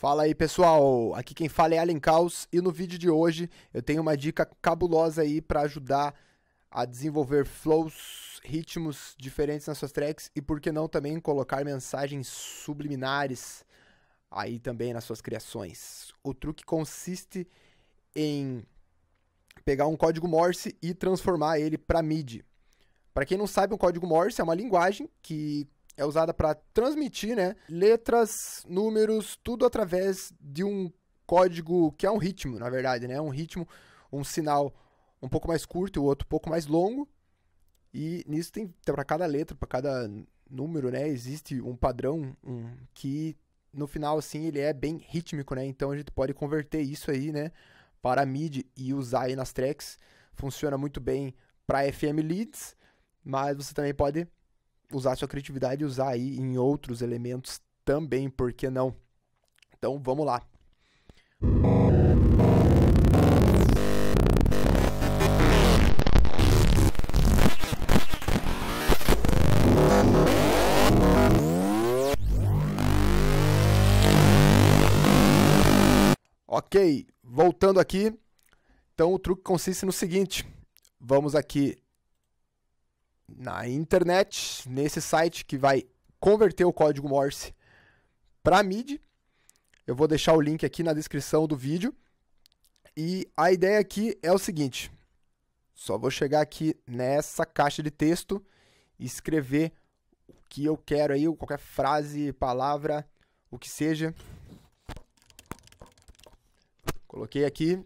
Fala aí pessoal, aqui quem fala é Alan Caos e no vídeo de hoje eu tenho uma dica cabulosa aí para ajudar a desenvolver flows, ritmos diferentes nas suas tracks e por que não também colocar mensagens subliminares aí também nas suas criações. O truque consiste em pegar um código Morse e transformar ele para MIDI. Para quem não sabe, o código Morse é uma linguagem que é usada para transmitir né, letras, números, tudo através de um código que é um ritmo, na verdade, né? Um ritmo, um sinal um pouco mais curto e o outro um pouco mais longo. E nisso tem para cada letra, para cada número, né? Existe um padrão um, que no final assim ele é bem rítmico, né? Então a gente pode converter isso aí, né, para MIDI e usar aí nas tracks. Funciona muito bem para FM leads, mas você também pode usar sua criatividade e usar aí em outros elementos também, por que não? Então vamos lá. Ok, voltando aqui. Então o truque consiste no seguinte: vamos aqui na internet, nesse site que vai converter o código Morse para MIDI. Eu vou deixar o link aqui na descrição do vídeo. E a ideia aqui é o seguinte: só vou chegar aqui nessa caixa de texto e escrever o que eu quero aí, qualquer frase, palavra, o que seja. Coloquei aqui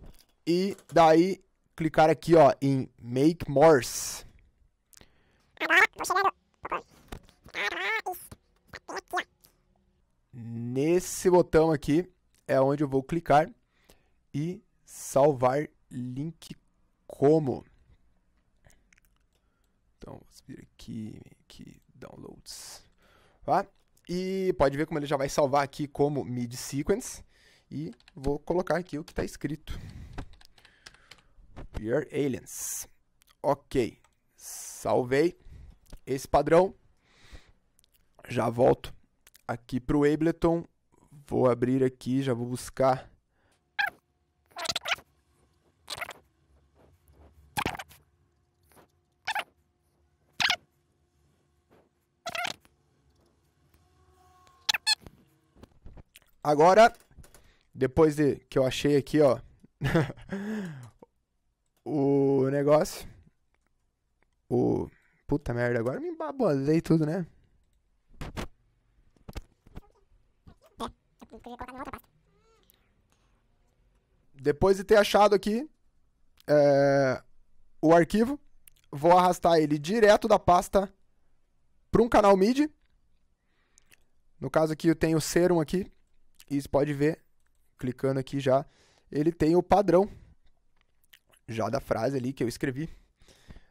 e daí clicar aqui, ó, em Make Morse. Nesse botão aqui é onde eu vou clicar e salvar link como. Então, vou subir aqui, aqui, downloads. Tá? E pode ver como ele já vai salvar aqui como mid sequence. E vou colocar aqui o que está escrito. We are aliens. Ok. Salvei esse padrão. Já volto aqui para o Ableton. Vou abrir aqui, já vou buscar. Agora, depois de que eu achei aqui, ó, o negócio, o puta merda, agora me babozei tudo, né? Depois de ter achado aqui é, o arquivo, vou arrastar ele direto da pasta para um canal MIDI. No caso aqui eu tenho o Serum aqui, e você pode ver, clicando aqui já, ele tem o padrão já da frase ali que eu escrevi.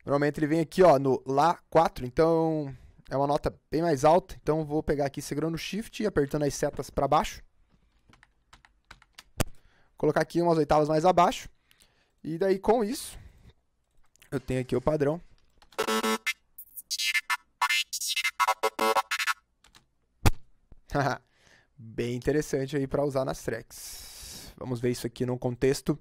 Normalmente ele vem aqui, ó, no Lá 4, então é uma nota bem mais alta. Então vou pegar aqui segurando o Shift e apertando as setas para baixo. Colocar aqui umas oitavas mais abaixo. E daí com isso, eu tenho aqui o padrão. bem interessante aí para usar nas tracks. Vamos ver isso aqui num contexto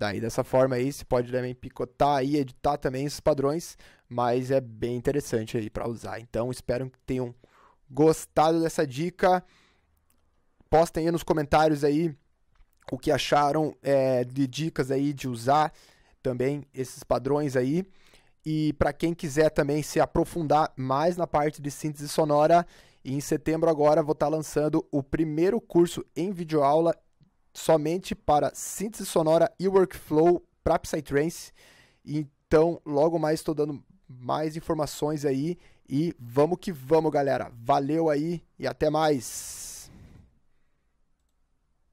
Daí tá, dessa forma aí você pode também picotar e editar também esses padrões, mas é bem interessante aí para usar. Então espero que tenham gostado dessa dica. Postem aí nos comentários aí o que acharam é, de dicas aí de usar também esses padrões aí. E para quem quiser também se aprofundar mais na parte de síntese sonora, em setembro agora vou estar tá lançando o primeiro curso em videoaula somente para síntese sonora e workflow para Psytrance. Então, logo mais estou dando mais informações aí e vamos que vamos, galera. Valeu aí e até mais.